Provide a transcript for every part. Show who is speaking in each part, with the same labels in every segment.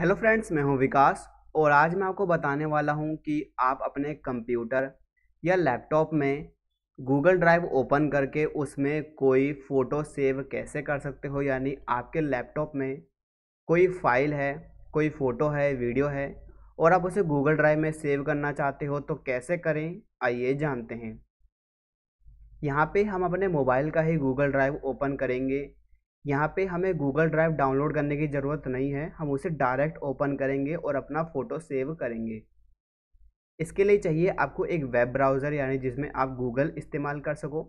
Speaker 1: hello friends मैं हूं विकास और आज मैं आपको बताने वाला हूं कि आप अपने कंप्यूटर या लैपटॉप में गूगल ड्राइव ओपन करके उसमें कोई फ़ोटो सेव कैसे कर सकते हो यानी आपके लैपटॉप में कोई फाइल है कोई फ़ोटो है वीडियो है और आप उसे गूगल ड्राइव में सेव करना चाहते हो तो कैसे करें आइए जानते हैं यहाँ पे हम अपने मोबाइल का ही गूगल ड्राइव ओपन करेंगे यहाँ पे हमें गूगल ड्राइव डाउनलोड करने की ज़रूरत नहीं है हम उसे डायरेक्ट ओपन करेंगे और अपना फ़ोटो सेव करेंगे इसके लिए चाहिए आपको एक वेब ब्राउज़र यानी जिसमें आप गूगल इस्तेमाल कर सको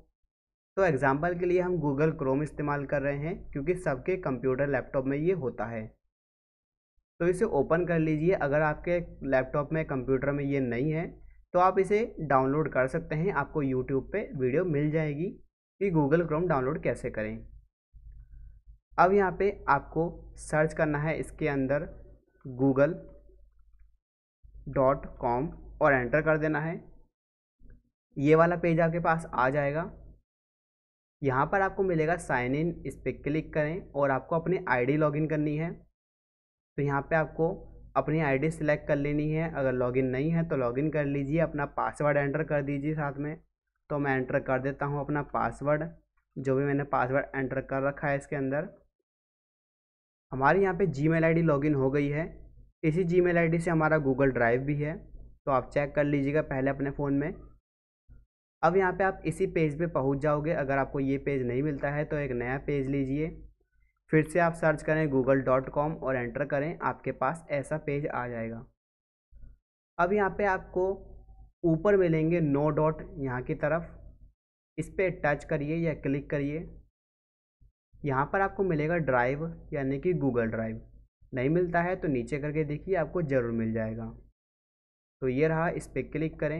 Speaker 1: तो एग्ज़ाम्पल के लिए हम गूगल क्रोम इस्तेमाल कर रहे हैं क्योंकि सबके कंप्यूटर लैपटॉप में ये होता है तो इसे ओपन कर लीजिए अगर आपके लैपटॉप में कंप्यूटर में ये नहीं है तो आप इसे डाउनलोड कर सकते हैं आपको यूट्यूब पे वीडियो मिल जाएगी कि गूगल क्रोम डाउनलोड कैसे करें अब यहाँ पे आपको सर्च करना है इसके अंदर गूगल डॉट कॉम और एंटर कर देना है ये वाला पेज आपके पास आ जाएगा यहाँ पर आपको मिलेगा साइन इन इस पर क्लिक करें और आपको अपनी आईडी लॉगिन करनी है तो यहाँ पे आपको अपनी आईडी सिलेक्ट कर लेनी है अगर लॉगिन नहीं है तो लॉगिन कर लीजिए अपना पासवर्ड एंटर कर दीजिए साथ में तो मैं एंटर कर देता हूँ अपना पासवर्ड जो भी मैंने पासवर्ड एंटर कर रखा है इसके अंदर हमारी यहाँ पे जीमेल आईडी लॉगिन हो गई है इसी जीमेल आईडी से हमारा गूगल ड्राइव भी है तो आप चेक कर लीजिएगा पहले अपने फ़ोन में अब यहाँ पे आप इसी पेज पे पहुँच जाओगे अगर आपको ये पेज नहीं मिलता है तो एक नया पेज लीजिए फिर से आप सर्च करें गूगल डॉट कॉम और एंटर करें आपके पास ऐसा पेज आ जाएगा अब यहाँ पे आपको ऊपर मिलेंगे नो डॉट यहाँ की तरफ इस पर टच करिए या क्लिक करिए यहाँ पर आपको मिलेगा ड्राइव यानी कि गूगल ड्राइव नहीं मिलता है तो नीचे करके देखिए आपको ज़रूर मिल जाएगा तो ये रहा इस पर क्लिक करें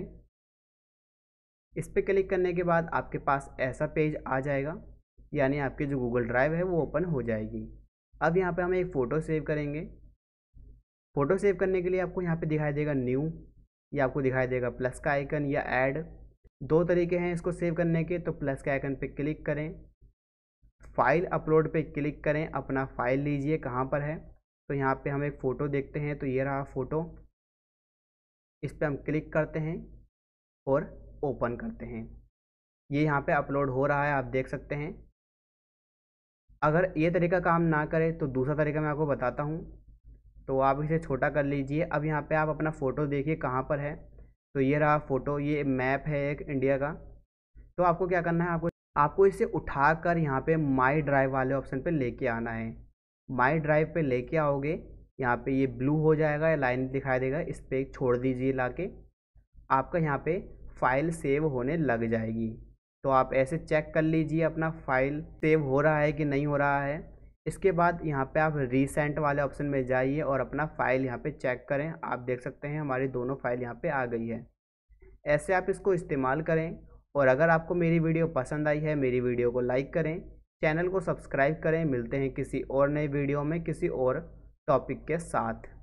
Speaker 1: इस पर क्लिक करने के बाद आपके पास ऐसा पेज आ जाएगा यानी आपके जो गूगल ड्राइव है वो ओपन हो जाएगी अब यहाँ पे हम एक फ़ोटो सेव करेंगे फ़ोटो सेव करने के लिए आपको यहाँ पे दिखाई देगा न्यू या आपको दिखाई देगा प्लस का आइकन या एड दो तरीके हैं इसको सेव करने के तो प्लस के आइकन पे क्लिक करें फाइल अपलोड पे क्लिक करें अपना फाइल लीजिए कहाँ पर है तो यहाँ पे हम एक फ़ोटो देखते हैं तो ये रहा फ़ोटो इस पर हम क्लिक करते हैं और ओपन करते हैं ये यहाँ पे अपलोड हो रहा है आप देख सकते हैं अगर ये तरीका काम ना करे तो दूसरा तरीका मैं आपको बताता हूँ तो आप इसे छोटा कर लीजिए अब यहाँ पे आप अपना फ़ोटो देखिए कहाँ पर है तो ये रहा फ़ोटो ये मैप है एक इंडिया का तो आपको क्या करना है आपको आपको इसे उठा कर यहाँ पर माई ड्राइव वाले ऑप्शन पर लेके आना है माई ड्राइव पे लेके आओगे यहाँ पे ये ब्लू हो जाएगा या लाइन दिखाई देगा इस पर छोड़ दीजिए ला के आपका यहाँ पे फाइल सेव होने लग जाएगी तो आप ऐसे चेक कर लीजिए अपना फाइल सेव हो रहा है कि नहीं हो रहा है इसके बाद यहाँ पे आप रिसेंट वाले ऑप्शन में जाइए और अपना फाइल यहाँ पे चेक करें आप देख सकते हैं हमारी दोनों फाइल यहाँ पे आ गई है ऐसे आप इसको इस्तेमाल करें और अगर आपको मेरी वीडियो पसंद आई है मेरी वीडियो को लाइक करें चैनल को सब्सक्राइब करें मिलते हैं किसी और नए वीडियो में किसी और टॉपिक के साथ